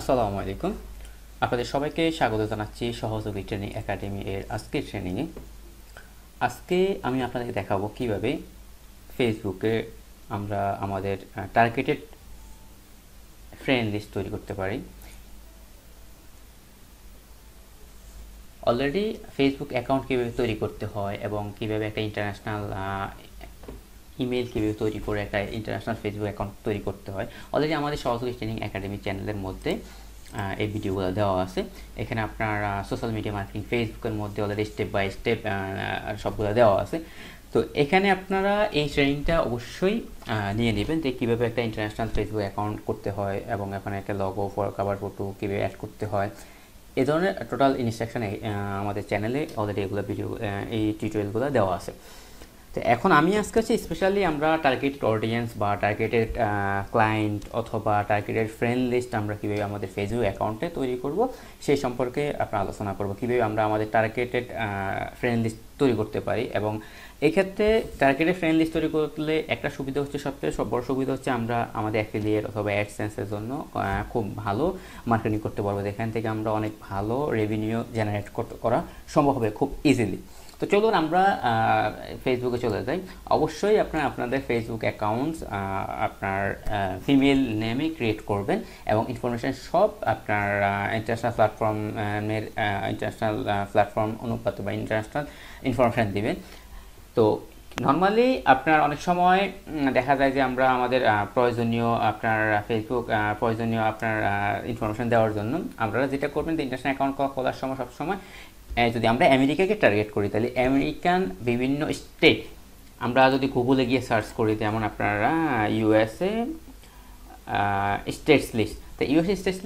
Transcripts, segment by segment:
আসসালামু আলাইকুম আপনাদের সবাইকে স্বাগত জানাচ্ছি সহযোগী ট্রেনিং একাডেমি এর আজকের ট্রেনিংয়ে আজকে আমি আপনাদের দেখাবো কিভাবে ফেসবুকে আমরা আমাদের টার্গেটেড ফ্রেন্ড লিস্ট তৈরি করতে পারি অলরেডি ফেসবুক অ্যাকাউন্ট কীভাবে তৈরি করতে হয় এবং কীভাবে একটা ইন্টারন্যাশনাল ইমেল কীভাবে তৈরি করে একটা ইন্টারন্যাশনাল ফেসবুক অ্যাকাউন্ট তৈরি করতে হয় অলরেডি আমাদের সরাসরি ট্রেনিং একাডেমি চ্যানেলের মধ্যে এই ভিডিওগুলো দেওয়া আছে এখানে আপনার সোশ্যাল মিডিয়া মার্কেটিং ফেসবুকের মধ্যে অলরেডি স্টেপ বাই স্টেপ সবগুলো দেওয়া আছে তো এখানে আপনারা এই ট্রেনিংটা অবশ্যই নিয়ে নেবেন যে কীভাবে একটা ইন্টারন্যাশনাল ফেসবুক অ্যাকাউন্ট করতে হয় এবং এখানে একটা লগো কাবার ফটো কীভাবে অ্যাড করতে হয় এ ধরনের টোটাল ইনস্ট্রাকশান আমাদের চ্যানেলে অলরেডি এগুলো ভিডিও এই টিউটোরিয়ালগুলো দেওয়া আছে তো এখন আমি আজকে হচ্ছে স্পেশালি আমরা টার্গেটেড অডিয়েন্স বা টার্গেটেড ক্লায়েন্ট অথবা টার্গেটেড ফ্রেন্ড লিস্ট আমরা কীভাবে আমাদের ফেসবুক অ্যাকাউন্টে তৈরি করব সেই সম্পর্কে আপনার আলোচনা করব কীভাবে আমরা আমাদের টার্গেটেড ফ্রেন্ড লিস্ট তৈরি করতে পারি এবং এক্ষেত্রে টার্গেটেড ফ্রেন্ড লিস্ট তৈরি করলে একটা সুবিধা হচ্ছে সবথেকে সব বড় সুবিধা হচ্ছে আমরা আমাদের অ্যাফিলিয়েট অথবা অ্যাডসেন্সের জন্য খুব ভালো মার্কেটিং করতে পারবো যেখান থেকে আমরা অনেক ভালো রেভিনিউ জেনারেট করা সম্ভব হবে খুব ইজিলি তো চলুন আমরা ফেসবুকে চলে যাই অবশ্যই আপনার আপনাদের ফেসবুক অ্যাকাউন্টস আপনার ফিমেল নেমে ক্রিয়েট করবেন এবং ইনফরমেশান সব আপনার ইন্টারন্যাশনাল প্ল্যাটফর্মের ইন্টারন্যাশনাল প্ল্যাটফর্ম অনুপাত বা ইন্টারন্যাশনাল ইনফরমেশান দিবেন তো নর্মালি আপনার অনেক সময় দেখা যায় যে আমরা আমাদের প্রয়োজনীয় আপনার ফেসবুক প্রয়োজনীয় আপনার ইনফরমেশন দেওয়ার জন্য আপনারা যেটা করবেন ইন্টারন্যাশনাল অ্যাকাউন্ট খোলার সময় সবসময় যদি আমরা আমেরিকাকে টার্গেট করি তাহলে আমেরিকান বিভিন্ন স্টেট আমরা যদি গুগলে গিয়ে সার্চ করি যেমন আপনারা ইউএসএ স্টেটস লিস্ট তো ইউএসএ স্টেটস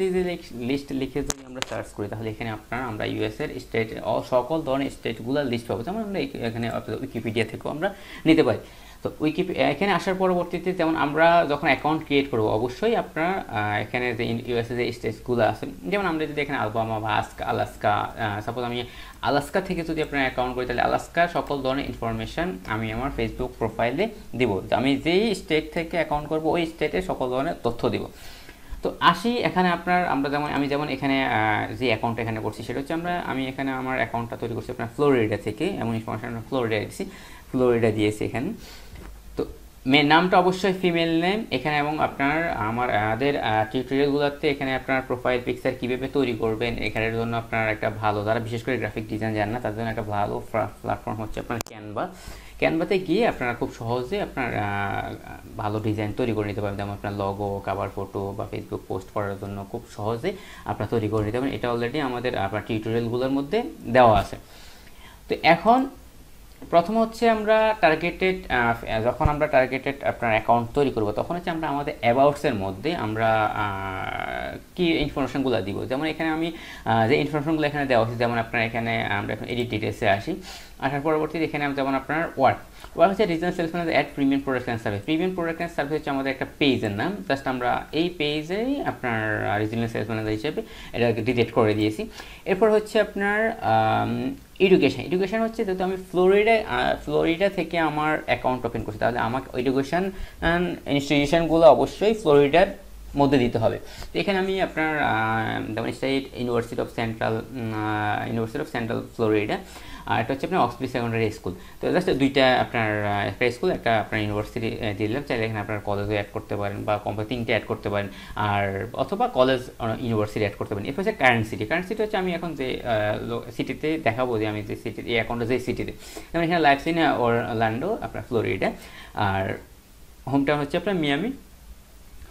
লিস্ট লিখে যদি আমরা সার্চ করি তাহলে এখানে আপনারা আমরা ইউএসের স্টেট সকল ধরনের স্টেটগুলো লিস্ট পাবো যেমন আমরা এখানে উইকিপিডিয়া থেকেও আমরা নিতে পারি তো উইকিপিডিয়া এখানে আসার পরবর্তীতে যেমন আমরা যখন অ্যাকাউন্ট ক্রিয়েট করবো অবশ্যই আপনার এখানে যে ইউএসএ যে স্টেটসগুলো আছে যেমন আমরা যদি এখানে আলবামা বা আলাস্কা আলাস্কা সাপোজ আমি আলাস্কা থেকে যদি আপনার অ্যাকাউন্ট করি তাহলে আলাস্কার সকল ধরনের ইনফরমেশান আমি আমার ফেসবুক প্রোফাইলে দিব আমি যেই স্টেট থেকে অ্যাকাউন্ট করব ওই স্টেটে সকল ধরনের তথ্য দিব তো আসি এখানে আপনার আমরা যেমন আমি যেমন এখানে যে অ্যাকাউন্ট এখানে করছি সেটা হচ্ছে আমরা আমি এখানে আমার অ্যাকাউন্টটা তৈরি করছি আপনার ফ্লোরিডা থেকে এমন ইনফরমেশন ফ্লোরিডা দিচ্ছি ফ্লোরিডা দিয়েছে এখানে তো মেয়ের নামটা অবশ্যই ফিমেল নেম এখানে এবং আপনার আমার আমাদের টিউটোরিয়ালগুলোতে এখানে আপনার প্রোফাইল পিকচার কীভাবে তৈরি করবেন এখানের জন্য আপনার একটা ভালো যারা বিশেষ করে গ্রাফিক ডিজাইন জান না তাদের জন্য একটা ভালো প্ল্যাটফর্ম হচ্ছে আপনার ক্যানভা ক্যানভাতে গিয়ে আপনারা খুব সহজে আপনার ভালো ডিজাইন তৈরি করে নিতে পারবেন যেমন আপনার লগো কাবার ফটো বা ফেসবুক পোস্ট করার জন্য খুব সহজে আপনারা তৈরি করে নিতে পারেন এটা অলরেডি আমাদের আপনার টিউটোরিয়ালগুলোর মধ্যে দেওয়া আছে তো এখন প্রথম হচ্ছে আমরা টার্গেটেড যখন আমরা টার্গেটেড আপনার অ্যাকাউন্ট তৈরি করব তখন হচ্ছে আমরা আমাদের অ্যাবাউটসের মধ্যে আমরা কি ইনফরমেশনগুলো দিব যেমন এখানে আমি যে ইনফরমেশনগুলো এখানে দেওয়া হচ্ছে যেমন আপনার এখানে আমরা এখন এডিট ডিটেলসে আসি আসার পরবর্তীতে এখানে যেমন আপনার ওয়ার্ক ওরা হচ্ছে regional sales manager at premium product and service premium product and service হচ্ছে আমাদের একটা পেজের নাম জাস্ট আমরা এই পেজেই আপনার রিজনাল সেলস ম্যানেজার হিসেবে এটা ডিটেক্ট করে দিয়েছি এরপর হচ্ছে আপনার এডুকেশান এডুকেশান হচ্ছে যেহেতু আমি ফ্লোরিডা ফ্লোরিডা থেকে আমার অ্যাকাউন্ট ওপেন করছি তাহলে আমাকে এডুকেশান ইনস্টিটিউশনগুলো অবশ্যই ফ্লোরিডার মধ্যে দিতে হবে তো এখানে আমি আপনার state university of central university of central Florida আর একটা হচ্ছে আপনার অক্সফিড সেকেন্ডারি স্কুল তো জাস্ট দুইটা আপনার একটা স্কুল একটা আপনার ইউনিভার্সিটি দিয়ে দিলাম চাইলে এখানে আপনার কলেজও অ্যাড করতে পারেন বা কম্পা তিনটে অ্যাড করতে পারেন আর অথবা কলেজ ইউনিভার্সিটি অ্যাড করতে পারেন এরপর হচ্ছে কারেন্ট সিটি কারেন্ট সিটি হচ্ছে আমি এখন যে সিটিতে দেখাবো যে আমি যে সিটি এই অ্যাকাউন্টে যে সিটিতে যেমন এখানে লাইফসিনা ওর ল্যান্ডো আপনার ফ্লোরিডা আর হোম টাউন হচ্ছে আপনার মিয়ামি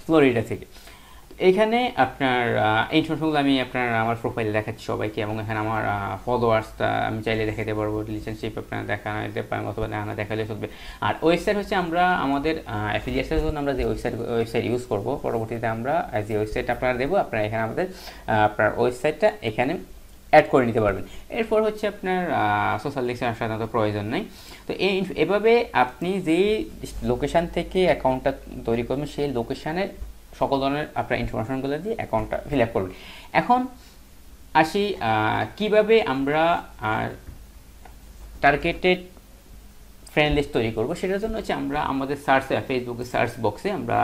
ফ্লোরিডা থেকে এখানে আপনার এই ছোটগুলো আমি আপনার আমার প্রোফাইলে দেখাচ্ছি সবাইকে এবং এখানে আমার ফলোয়ার্স আমি চাইলে দেখাতে পারবো রিলেশনশিপ আপনার দেখানো যেতে পারেন অথবা দেখানো দেখালে চলবে আর ওয়েবসাইট হচ্ছে আমরা আমাদের অ্যাফিলিয়েশনের জন্য আমরা যে ওয়েবসাইট ওয়েবসাইট ইউজ করবো পরবর্তীতে আমরা যে ওয়েবসাইট আপনার দেবো আপনারা এখানে আমাদের আপনার ওয়েবসাইটটা এখানে অ্যাড করে নিতে পারবেন এরপর হচ্ছে আপনার সোশ্যাল ডিস্টেন্স সাধারণত প্রয়োজন নেই তো এই এভাবে আপনি যে লোকেশান থেকে অ্যাকাউন্টটা তৈরি করবেন সেই লোকেশানের সকল ধরনের আপনার ইনফরমেশনগুলো দিয়ে অ্যাকাউন্টটা ফিল আপ করবেন এখন আসি কিভাবে আমরা টার্গেটেড ফ্রেন্ড লিস্ট তৈরি করবো সেটার জন্য হচ্ছে আমরা আমাদের সার্চ ফেসবুকে সার্চ বক্সে আমরা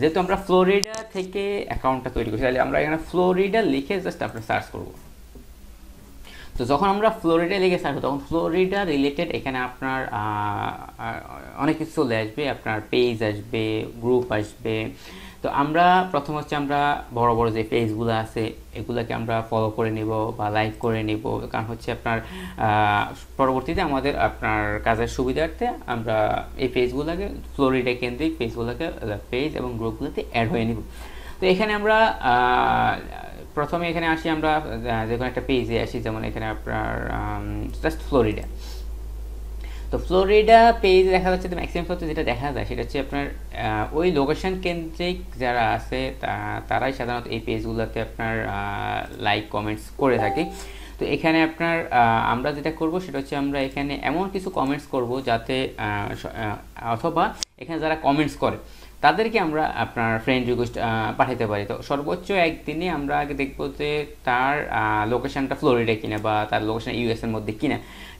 যেহেতু আমরা ফ্লোরিডা থেকে অ্যাকাউন্টটা তৈরি করছি তাহলে আমরা এখানে ফ্লোরিডা লিখে জাস্ট আমরা সার্চ করব তো যখন আমরা ফ্লোরিডা লিখে সার্চ তখন ফ্লোরিডা রিলেটেড এখানে আপনার অনেক কিছু চলে আসবে আপনার পেজ আসবে গ্রুপ আসবে তো আমরা প্রথম হচ্ছে আমরা বড় বড় যে পেজগুলো আছে এগুলোকে আমরা ফলো করে নেব বা লাইক করে নেব কারণ হচ্ছে আপনার পরবর্তীতে আমাদের আপনার কাজের সুবিধার্থে আমরা এই পেজগুলোকে ফ্লোরিডা কেন্দ্রিক পেজগুলোকে পেজ এবং গ্রুপগুলোতে অ্যাড হয়ে নেব তো এখানে আমরা প্রথমে এখানে আসি আমরা যে কোনো একটা পেজে আসি যেমন এখানে আপনার জাস্ট ফ্লোরিডা তো ফ্লোরিডা পেজে দেখা যাচ্ছে তো ম্যাক্সিমাম ক্ষেত্রে যেটা দেখা যায় সেটা হচ্ছে আপনার ওই লোকেশন কেন্দ্রিক যারা আছে তারাই সাধারণত এই পেজগুলোতে আপনার লাইক কমেন্টস করে থাকে তো এখানে আপনার আমরা যেটা করব সেটা হচ্ছে আমরা এখানে এমন কিছু কমেন্টস করব যাতে অথবা এখানে যারা কমেন্টস করে তাদেরকে আমরা আপনার ফ্রেন্ড রিকোয়েস্ট পাঠাতে পারি তো সর্বোচ্চ একদিনে আমরা আগে দেখব যে তার লোকেশানটা ফ্লোরিডা কিনা বা তার লোকেশান ইউএসের মধ্যে কিনা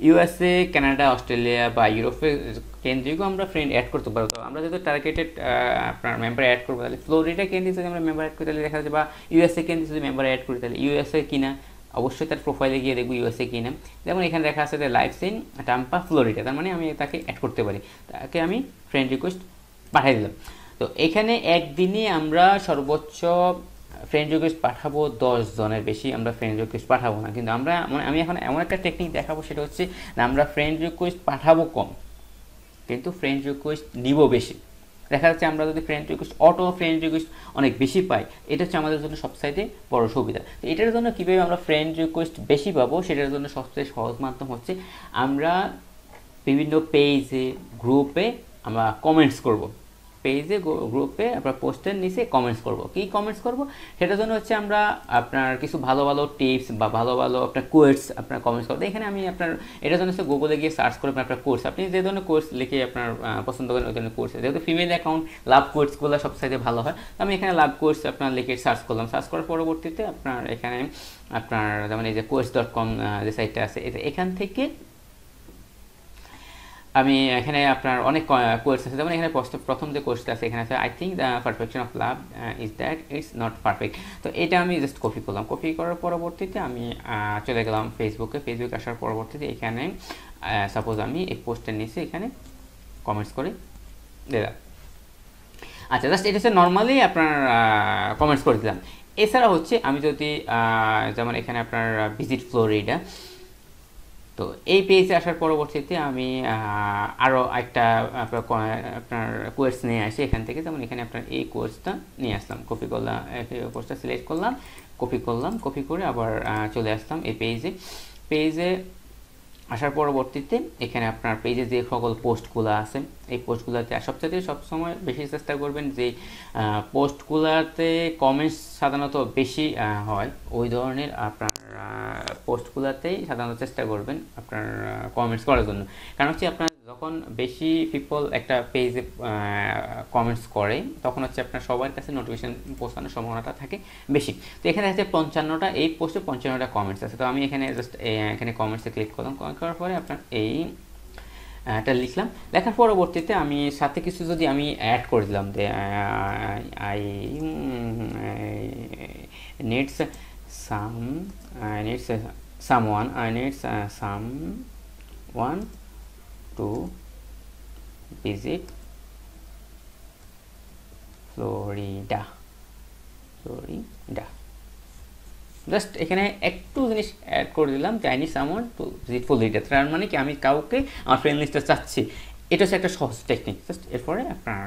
ইউএসএ কানাডা অস্ট্রেলিয়া বা ইউরোপে কেন্দ্রিকও আমরা ফ্রেন্ড অ্যাড করতে পারবো তো আমরা যদি টার্গেটেড আপনার মেম্বার অ্যাড করবো তাহলে ফ্লোরিডা কেন্দ্রিক যদি আমরা মেম্বার অ্যাড করি তাহলে দেখা যাচ্ছে বা ইউএসএ কেন্দ্রিক যদি মেম্বার অ্যাড করি তাহলে ইউএসএ কিনা অবশ্যই তার প্রোফাইলে গিয়ে দেখবো ইউএসএ কিনা যেমন এখানে দেখা আছে যে লাইফ সিন টাম্পা ফ্লোরিডা তার মানে আমি তাকে অ্যাড করতে পারি তাকে আমি ফ্রেন্ড রিকোয়েস্ট পাঠিয়ে দিলাম তো এখানে একদিনে আমরা সর্বোচ্চ ফ্রেন্ড রিকোয়েস্ট পাঠাবো দশ জনের বেশি আমরা ফ্রেন্ড রিকোয়েস্ট পাঠাবো না কিন্তু আমরা মানে আমি এখন এমন একটা টেকনিক দেখাবো সেটা হচ্ছে আমরা ফ্রেন্ড রিকোয়েস্ট পাঠাবো কম কিন্তু ফ্রেন্ড রিকোয়েস্ট নিব বেশি দেখা যাচ্ছে আমরা যদি friend request auto friend request অনেক বেশি পাই এটা হচ্ছে আমাদের জন্য সবসাইতে বড় সুবিধা তো এটার জন্য কীভাবে আমরা ফ্রেন্ড রিকোয়েস্ট বেশি পাবো সেটার জন্য সবচেয়ে সহজ মাধ্যম হচ্ছে আমরা বিভিন্ন পেজে গ্রুপে আমরা কমেন্টস করব পেজে গ্রুপে আপনার পোস্টের নিচে কমেন্টস করব কি কমেন্টস করব সেটার জন্য হচ্ছে আমরা আপনার কিছু ভালো ভালো টিপস বা ভালো ভালো আপনার কোর্স আপনার কমেন্টস করবো এখানে আমি আপনার এটার জন্য হচ্ছে গুগলে গিয়ে সার্চ করবেন আপনার কোর্স আপনি যে ধরনের কোর্স লিখে আপনার পছন্দ করেন ওই ধরনের কোর্স যেহেতু ফিমেল অ্যাকাউন্ট লাভ কোর্সগুলো সাইডে ভালো হয় তো আমি এখানে লাভ কোর্স আপনার লিখে সার্চ করলাম সার্চ করার পরবর্তীতে আপনার এখানে আপনার যেমন এই যে কোর্স ডট কম যে সাইটটা আছে এখান থেকে আমি এখানে আপনার অনেক কোয়েশ্চেন আছে যেমন এখানে প্রথম যে কোয়েশ্চেন আছে এখানে আছে I think the perfection of love is that it's not perfect তো এটা আমি জাস্ট কপি করলাম কপি করার পরবর্তীতে আমি চলে গেলাম ফেসবুকে ফেসবুক আসার পরবর্তীতে এখানে সাপোজ আমি এই পোস্টের নিচে এখানে কমেন্টস করে দিলাম আচ্ছা জাস্ট এটা হচ্ছে নর্মালি আপনার কমেন্টস করে দিলাম এছাড়া হচ্ছে আমি যদি যেমন এখানে আপনার ভিজিট ফ্লোরিডা তো এই পেজে আসার পরবর্তীতে আমি আরও একটা আপনার আপনার কোর্স নিয়ে আসি এখান থেকে যেমন এখানে আপনার এই কোর্সটা নিয়ে আসলাম কপি করলাম কোর্সটা সিলেক্ট করলাম কপি করলাম কপি করে আবার চলে আসলাম এই পেজে পেজে আসার পরবর্তীতে এখানে আপনার পেজে যে সকল পোস্টগুলো আছে এই পোস্টগুলোতে সবচেয়ে সবসময় বেশি চেষ্টা করবেন যে পোস্টগুলোতে কমেন্টস সাধারণত বেশি হয় ওই ধরনের আপনার পোস্টগুলোতেই সাধারণত চেষ্টা করবেন আপনার কমেন্টস করার জন্য কারণ হচ্ছে আপনার যখন বেশি পিপল একটা পেজে কমেন্টস করে তখন হচ্ছে আপনার সবার কাছে নোটিফিকেশান পৌঁছানোর সম্ভাবনাটা থাকে বেশি তো এখানে আছে পঞ্চান্নটা এই পোস্টে পঞ্চান্নটা কমেন্টস আছে তো আমি এখানে জাস্ট এখানে কমেন্টসে ক্লিক করলাম ক্লিক করার পরে আপনার এই এটা লিখলাম লেখার পরবর্তীতে আমি সাথে কিছু যদি আমি অ্যাড করে দিলাম যে I needs some I needs some one I needs some one to visit Florida Florida just এখানে একটু জিনিস অ্যাড করে দিলাম Chinese I someone to visit Florida তার মানে কি আমি কাউকে আমার ফ্রেন্ড লিস্টটা চাচ্ছি এটা হচ্ছে একটা সহজ টেকনিক জাস্ট এরপরে আপনার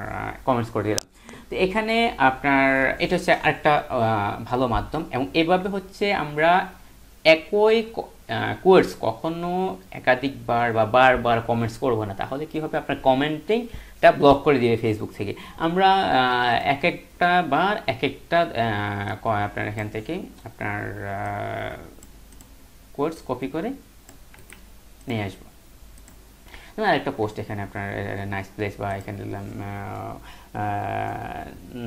কমেন্টস করে দিলাম তো এখানে আপনার এটা হচ্ছে আরেকটা ভালো মাধ্যম এবং এভাবে হচ্ছে আমরা একই কোয়ার্স কখনো একাধিকবার বা বারবার কমেন্টস করবো না তাহলে কি হবে আপনার কমেন্টেই তা ব্লক করে দিবে ফেসবুক থেকে আমরা এক একটা বার এক একটা আপনার এখান থেকে আপনার কোর্স কপি করে নিয়ে আসবো না একটা পোস্ট এখানে আপনার নাইস প্লেস বা এখানে দিলাম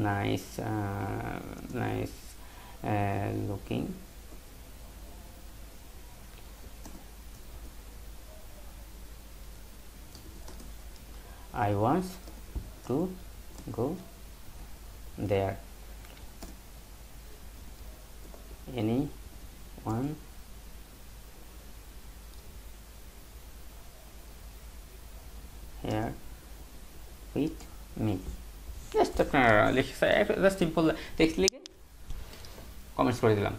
nice nice looking I want to go there anyone here with me just আপনারা লিখে জাস্ট সিম্পল টেক্সট লিখে কমেন্টস করে দিলাম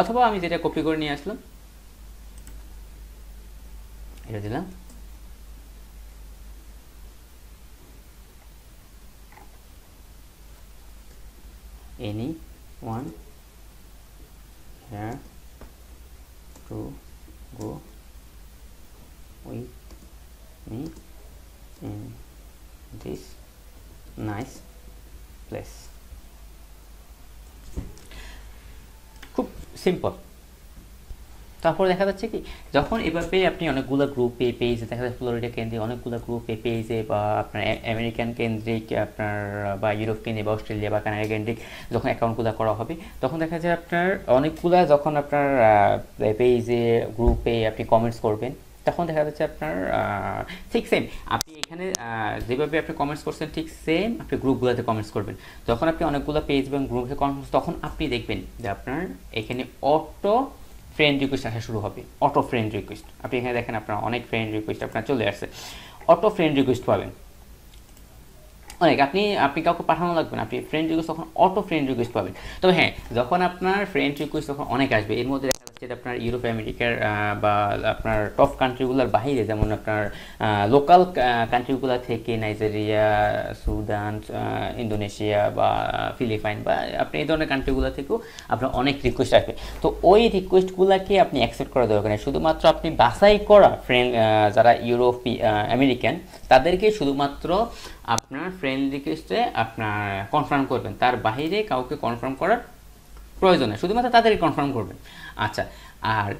অথবা আমি যেটা কপি করে নিয়ে আসলাম এটা দিলাম any one here to go with me in this nice place. Cool, simple. তারপরে দেখা যাচ্ছে কি যখন এভাবে আপনি অনেকগুলো গ্রুপে পেয়েছে দেখা যাচ্ছে ফ্লোরিডা কেন্দ্রে অনেকগুলো গ্রুপে পেয়েছে বা আপনার আমেরিকান কেন্দ্রিক আপনার বা ইউরোপ কেন্দ্রিক বা অস্ট্রেলিয়া বা কানাডা কেন্দ্রিক যখন অ্যাকাউন্টগুলো করা হবে তখন দেখা যায় আপনার অনেকগুলা যখন আপনার পেজে গ্রুপে আপনি কমেন্টস করবেন তখন দেখা যাচ্ছে আপনার ঠিক সেম আপনি এখানে যেভাবে আপনি কমেন্টস করছেন ঠিক সেম আপনি গ্রুপগুলোতে কমেন্টস করবেন যখন আপনি অনেকগুলো পেজ এবং গ্রুপে কমেন্টস তখন আপনি দেখবেন যে আপনার এখানে অটো ফ্রেন্ড রিকোয়েস্ট আসা শুরু হবে অটো ফ্রেন্ড রিকোয়েস্ট আপনি এখানে দেখেন আপনার অনেক ফ্রেন্ড রিকোয়েস্ট আপনার চলে আসছে অটো ফ্রেন্ড রিকোয়েস্ট পাবেন অনেক আপনি আপনি কাউকে পাঠানো লাগবে না আপনি ফ্রেন্ড রিকোয়েস্ট তখন অটো ফ্রেন্ড রিকোয়েস্ট পাবেন তবে হ্যাঁ যখন আপনার ফ্রেন্ড রিকোয়েস্ট তখন অনেক আসবে এর মধ্যে সেটা আপনার ইউরোপ আমেরিকার বা আপনার টপ কান্ট্রিগুলোর বাইরে যেমন আপনার লোকাল কান্ট্রিগুলো থেকে নাইজেরিয়া সুদান ইন্দোনেশিয়া বা ফিলিপাইন বা আপনি এই ধরনের কান্ট্রিগুলো থেকেও আপনার অনেক রিকোয়েস্ট আসবে তো ওই রিকোয়েস্টগুলোকে আপনি অ্যাকসেপ্ট করা দরকার নেই শুধুমাত্র আপনি বাছাই করা ফ্রেন্ড যারা ইউরোপ আমেরিকান তাদেরকে শুধুমাত্র আপনার ফ্রেন্ড রিকোয়েস্টে আপনার কনফার্ম করবেন তার বাইরে কাউকে কনফার্ম করার প্রয়োজন নেই শুধুমাত্র তাদেরকে কনফার্ম করবেন আচ্ছা আর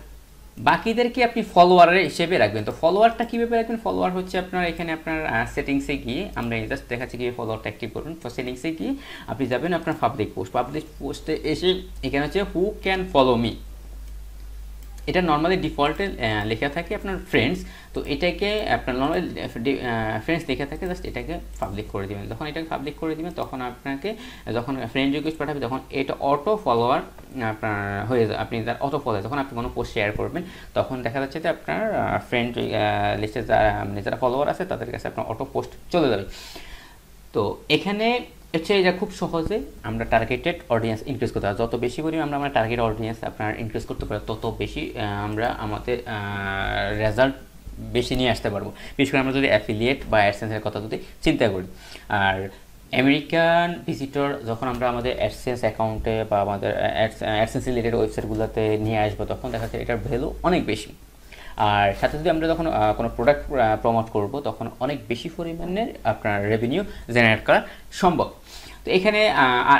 বাকিদেরকে আপনি ফলোয়ারের হিসেবে রাখবেন তো ফলোয়ারটা কীভাবে রাখবেন ফলোয়ার হচ্ছে আপনার এখানে আপনার সেটিংসে গিয়ে আমরা জাস্ট দেখাচ্ছি গিয়ে ফলোয়ারটা অ্যাক্টিভ করবেন তো সেটিংসে গিয়ে আপনি যাবেন আপনার পাবলিক পোস্ট পাবলিক পোস্টে এসে এখানে হচ্ছে হু ক্যান ফলো মি এটা নর্মালি ডিফল্টে লেখা থাকে আপনার ফ্রেন্ডস তো এটাকে আপনার নর্মালি ফ্রেন্ডস লেখা থাকে জাস্ট এটাকে পাবলিক করে দেবেন যখন এটাকে পাবলিক করে দেবেন তখন আপনাকে যখন ফ্রেন্ড রিকোয়েস্ট পাঠাবে তখন এটা অটো ফলোয়ার আপনার হয়ে যাবে আপনি তার অটো ফলো যখন আপনি কোনো পোস্ট শেয়ার করবেন তখন দেখা যাচ্ছে যে আপনার ফ্রেন্ড লিস্টে যারা মানে যারা ফলোয়ার আছে তাদের কাছে আপনার অটো পোস্ট চলে যাবে তো এখানে এর চেয়ে এটা খুব সহজে আমরা টার্গেটেড অডিয়েন্স ইনক্রিজ করতে পারি যত বেশি পরিমাণ আমরা আমরা টার্গেট অডিয়েন্স আপনার ইনক্রিজ করতে পারি তত বেশি আমরা আমাদের রেজাল্ট বেশি নিয়ে আসতে পারবো বিশেষ করে আমরা যদি অ্যাফিলিয়েট বা অ্যাডসেন্সের কথা যদি চিন্তা করি আর আমেরিকান ভিজিটর যখন আমরা আমাদের অ্যাডসেন্স অ্যাকাউন্টে বা আমাদের অ্যাডসেন্স রিলেটেড ওয়েবসাইটগুলোতে নিয়ে আসবো তখন দেখা যাচ্ছে এটার ভ্যালু অনেক বেশি আর সাথে যদি আমরা যখন কোনো প্রোডাক্ট প্রমোট করব তখন অনেক বেশি পরিমাণের আপনার রেভিনিউ জেনারেট করা সম্ভব তো এখানে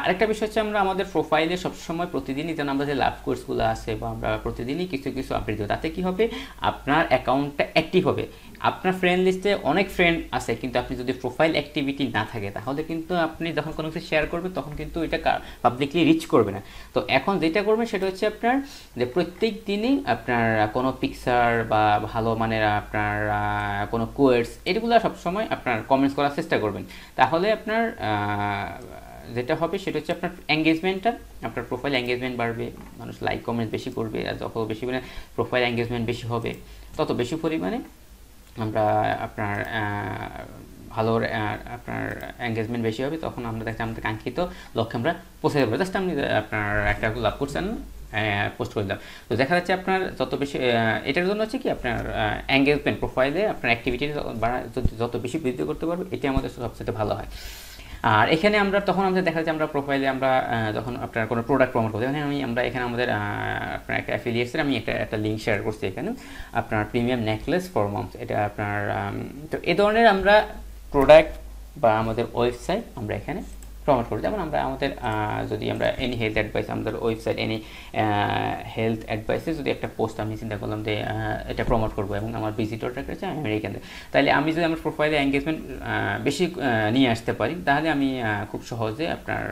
আরেকটা বিষয় হচ্ছে আমরা আমাদের প্রোফাইলে সবসময় প্রতিদিনই যেন আমরা যে লাভ কোর্সগুলো আছে বা আমরা প্রতিদিনই কিছু কিছু আপডেট দেবো তাতে কী হবে আপনার অ্যাকাউন্টটা অ্যাক্টিভ হবে আপনার ফ্রেন্ড লিস্টে অনেক ফ্রেন্ড আছে কিন্তু আপনি যদি প্রোফাইল অ্যাক্টিভিটি না থাকে তাহলে কিন্তু আপনি যখন কোনো কিছু শেয়ার করবেন তখন কিন্তু এটা পাবলিকলি রিচ করবে না তো এখন যেটা করবেন সেটা হচ্ছে আপনার যে প্রত্যেক দিনই আপনার কোনো পিকচার বা ভালো মানের আপনার কোনো কোয়ার্স এগুলো সবসময় আপনার কমেন্টস করার চেষ্টা করবেন তাহলে আপনার যেটা হবে সেটা হচ্ছে আপনার এঙ্গেজমেন্টটা আপনার প্রোফাইল এঙ্গেজমেন্ট বাড়বে মানুষ লাইক কমেন্ট বেশি করবে আর যত বেশি মানে প্রোফাইল এঙ্গেজমেন্ট বেশি হবে তত বেশি পরিমাণে আমরা আপনার ভালো আপনার এঙ্গেজমেন্ট বেশি হবে তখন আমরা দেখছি আমাদের কাঙ্ক্ষিত লক্ষ্যে আমরা পৌঁছে দেবো জাস্ট আপনি আপনার একটা লাভ করছেন পোস্ট করে দিলাম তো দেখা যাচ্ছে আপনার যত বেশি এটার জন্য হচ্ছে কি আপনার এঙ্গেজমেন্ট প্রোফাইলে আপনার অ্যাক্টিভিটি যত বেশি বৃদ্ধি করতে পারবে এটি আমাদের সবচেয়ে ভালো হয় আর এখানে আমরা তখন আমাদের দেখা যাচ্ছে আমরা প্রোফাইলে আমরা যখন আপনার কোনো প্রোডাক্ট প্রমোট করতে আমি আমরা এখানে আমাদের আপনার একটা অ্যাফিলিয়েটসের আমি একটা একটা লিঙ্ক শেয়ার করছি এখানে আপনার প্রিমিয়াম নেকলেস ফর মান্থ এটা আপনার তো এ ধরনের আমরা প্রোডাক্ট বা আমাদের ওয়েবসাইট আমরা এখানে প্রমোট করবো যেমন আমরা আমাদের যদি আমরা এনি হেলথ অ্যাডভাইস আমাদের ওয়েবসাইট এনি হেলথ অ্যাডভাইসে যদি একটা পোস্ট আমি চিন্তা করলাম যে এটা প্রমোট করবো এবং আমার ভিজিটরটা রয়েছে আমেরিকানদের তাহলে আমি যদি আমার প্রোফাইলে এঙ্গেজমেন্ট বেশি নিয়ে আসতে পারি তাহলে আমি খুব সহজে আপনার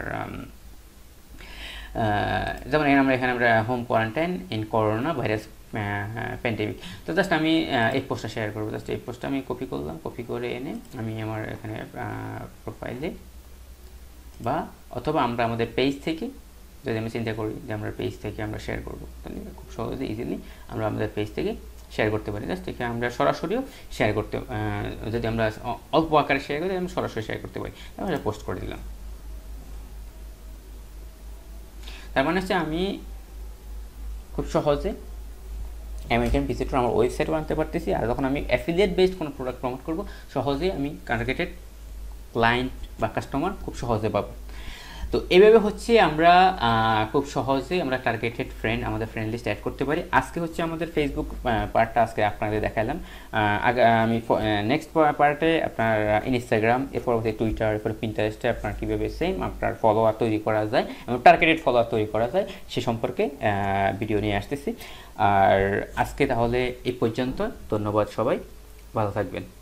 যেমন আমরা এখানে আমরা home quarantine in corona virus pandemic তো জাস্ট আমি এই পোস্টটা শেয়ার করবো জাস্ট এই পোস্টটা আমি কপি করলাম কপি করে এনে আমি আমার এখানে প্রোফাইলে বা অথবা আমরা আমাদের পেজ থেকে যদি আমি চিন্তা করি যে আমরা পেজ থেকে আমরা শেয়ার করবো তাহলে খুব সহজে ইজিলি আমরা আমাদের পেজ থেকে শেয়ার করতে পারি জাস্ট এখানে আমরা সরাসরিও শেয়ার করতে যদি আমরা অল্প আকারে শেয়ার করি আমরা সরাসরি শেয়ার করতে পারি আমরা পোস্ট করে দিলাম তার মানে হচ্ছে আমি খুব সহজে অ্যামেরিকান ভিজিটর আমার ওয়েবসাইট বানাতে পারতেছি আর যখন আমি অ্যাফিলিয়েট বেসড কোনো প্রোডাক্ট প্রমোট করবো সহজেই আমি কানেক্টেড ক্লায়েন্ট বা কাস্টমার খুব সহজে পাবো তো এভাবে হচ্ছে আমরা খুব সহজে আমরা টার্গেটেড ফ্রেন্ড আমাদের ফ্রেন্ড লিস্ট অ্যাড করতে পারি আজকে হচ্ছে আমাদের ফেসবুক পার্টটা আজকে আপনাদের দেখালাম আমি নেক্সট পার্টে আপনার ইনস্টাগ্রাম এরপর হচ্ছে টুইটার এরপর পিন্টারেস্টে আপনার কীভাবে সেম আপনার ফলোয়ার তৈরি করা যায় এবং টার্গেটেড ফলোয়ার তৈরি করা যায় সে সম্পর্কে ভিডিও নিয়ে আসতেছি আর আজকে তাহলে এই পর্যন্ত ধন্যবাদ সবাই ভালো থাকবেন